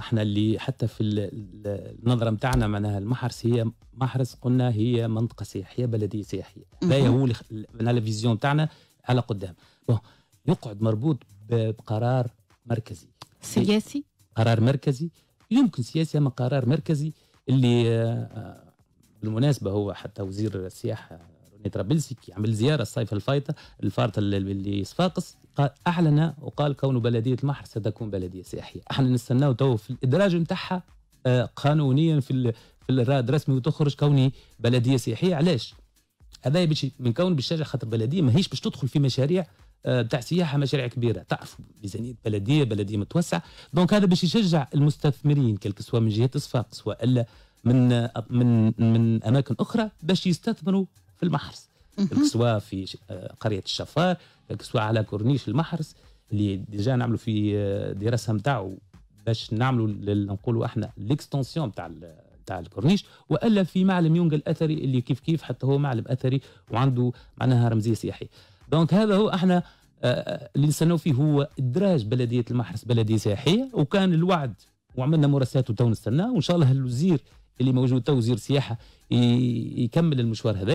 احنا اللي حتى في النظره نتاعنا معناها المحرس هي محرس قلنا هي منطقه سياحيه بلديه سياحيه هذا هو معناها الفيزيون تاعنا على قدام بون يقعد مربوط بقرار مركزي سياسي قرار مركزي يمكن سياسي اما قرار مركزي اللي آه، بالمناسبه هو حتى وزير السياحه روني طرابلسي كي عمل زياره الصيف الفايته الفارطه اللي صفاقس اعلن وقال كون بلديه المحر ستكون بلديه سياحيه احنا نستناو تو في الادراج نتاعها آه، قانونيا في في الراد الرسمي وتخرج كوني بلديه سياحيه علاش هذا باش من كون بالشجع خاطر بلديه ماهيش باش تدخل في مشاريع آه، تاع سياحه مشاريع كبيره تعرف ميزانيه بلديه بلديه متوسعه دونك هذا باش يشجع المستثمرين كلك سواء من جهه آه، صفاقس والا من من من اماكن اخرى باش يستثمروا في المحرس الكسوة في آه، قرية الشفار الكسوة على كورنيش المحرس اللي ديجا نعملوا في آه، دراسة نتاعو باش نعملوا نقولوا احنا ليكستونسيون نتاع نتاع الكورنيش والا في معلم يونغ الاثري اللي كيف كيف حتى هو معلم اثري وعنده معناها رمزيه سياحيه دونك هذا هو احنا آه، اللي نستناو فيه هو ادراج بلديه المحرس بلديه سياحيه وكان الوعد وعملنا مراسلات وتو نستناه وان شاء الله الوزير اللي موجود تو وزير السياحه يكمل المشوار هذا